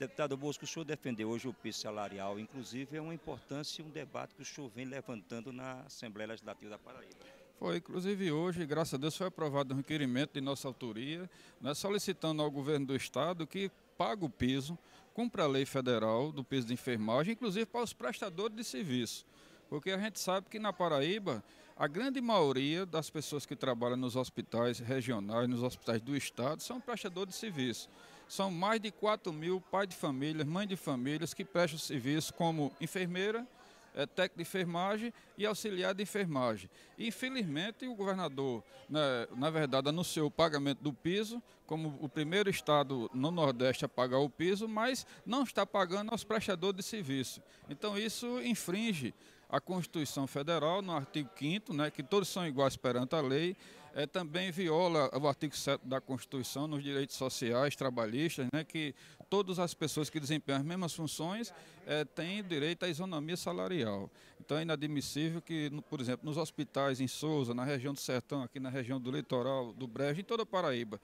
Deputado Bosco, o senhor defendeu hoje o piso salarial, inclusive é uma importância e um debate que o senhor vem levantando na Assembleia Legislativa da Paraíba. Foi, inclusive hoje, graças a Deus, foi aprovado um requerimento de nossa autoria, né, solicitando ao governo do Estado que pague o piso, cumpra a lei federal do piso de enfermagem, inclusive para os prestadores de serviço. Porque a gente sabe que na Paraíba, a grande maioria das pessoas que trabalham nos hospitais regionais, nos hospitais do Estado, são prestadores de serviço. São mais de 4 mil pais de famílias, mães de famílias que prestam serviço como enfermeira, é, técnico de enfermagem e auxiliar de enfermagem. infelizmente, o governador, né, na verdade, anunciou o pagamento do piso, como o primeiro estado no Nordeste a pagar o piso, mas não está pagando aos prestadores de serviço. Então, isso infringe a Constituição Federal, no artigo 5 né, que todos são iguais perante a lei, é, também viola o artigo 7 da Constituição nos direitos sociais, trabalhistas, né, que todas as pessoas que desempenham as mesmas funções é, têm direito à isonomia salarial. Então é inadmissível que, por exemplo, nos hospitais em Souza, na região do Sertão, aqui na região do litoral, do Brejo, em toda a Paraíba,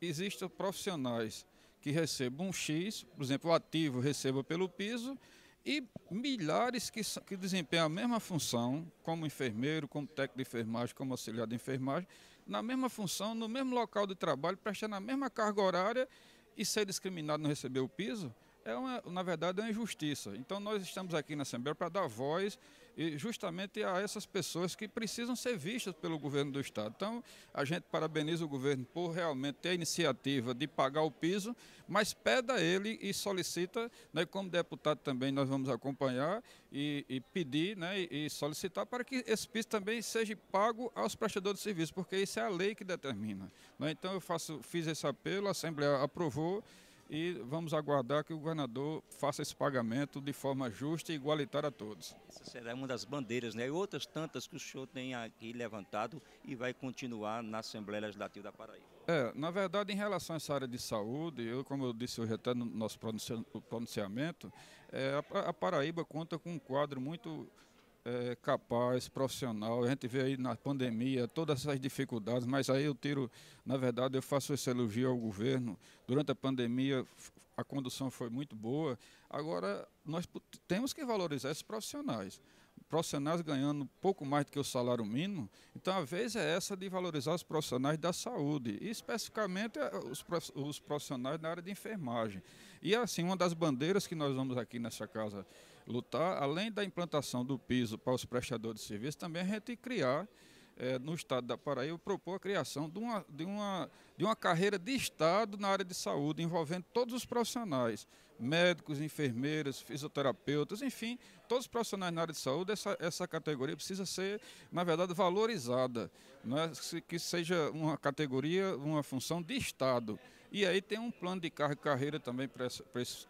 existam profissionais que recebam um X, por exemplo, o ativo receba pelo piso e milhares que, que desempenham a mesma função, como enfermeiro, como técnico de enfermagem, como auxiliar de enfermagem, na mesma função, no mesmo local de trabalho, prestando a mesma carga horária e ser discriminado não receber o piso é uma, na verdade, é uma injustiça. Então, nós estamos aqui na Assembleia para dar voz e justamente a essas pessoas que precisam ser vistas pelo governo do Estado. Então, a gente parabeniza o governo por realmente ter a iniciativa de pagar o piso, mas pede a ele e solicita, né, como deputado também nós vamos acompanhar e, e pedir né, e solicitar para que esse piso também seja pago aos prestadores de serviço, porque isso é a lei que determina. Né? Então, eu faço, fiz esse apelo, a Assembleia aprovou e vamos aguardar que o governador faça esse pagamento de forma justa e igualitária a todos. Essa será uma das bandeiras, né? E outras tantas que o senhor tem aqui levantado e vai continuar na Assembleia Legislativa da Paraíba. É, na verdade, em relação a essa área de saúde, eu, como eu disse hoje até no nosso pronunciamento, é, a Paraíba conta com um quadro muito é, capaz, profissional. A gente vê aí na pandemia todas essas dificuldades, mas aí eu tiro, na verdade, eu faço esse elogio ao governo. Durante a pandemia a condução foi muito boa. Agora nós temos que valorizar esses profissionais. Profissionais ganhando pouco mais do que o salário mínimo, então a vez é essa de valorizar os profissionais da saúde, e especificamente eh, os profissionais na área de enfermagem. E assim, uma das bandeiras que nós vamos aqui nessa casa lutar, além da implantação do piso para os prestadores de serviço, também a gente criar é, no estado da Paraíba, propor a criação de uma, de, uma, de uma carreira de Estado na área de saúde, envolvendo todos os profissionais médicos, enfermeiras, fisioterapeutas, enfim, todos os profissionais na área de saúde, essa, essa categoria precisa ser, na verdade, valorizada, né? que seja uma categoria, uma função de Estado. E aí tem um plano de e carreira também para essa,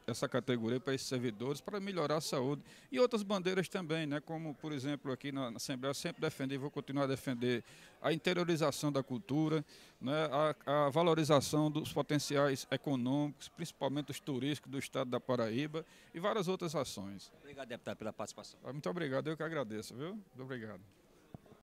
essa, categoria, para esses servidores, para melhorar a saúde. E outras bandeiras também, né? como, por exemplo, aqui na, Assembleia eu sempre defendi, vou continuar a defender a interiorização da cultura, né, a, a, valorização dos potenciais econômicos, principalmente os turísticos do estado da Paraíba e várias outras ações. Obrigado, deputado, pela participação. Ah, muito obrigado, eu que agradeço, viu? Muito obrigado.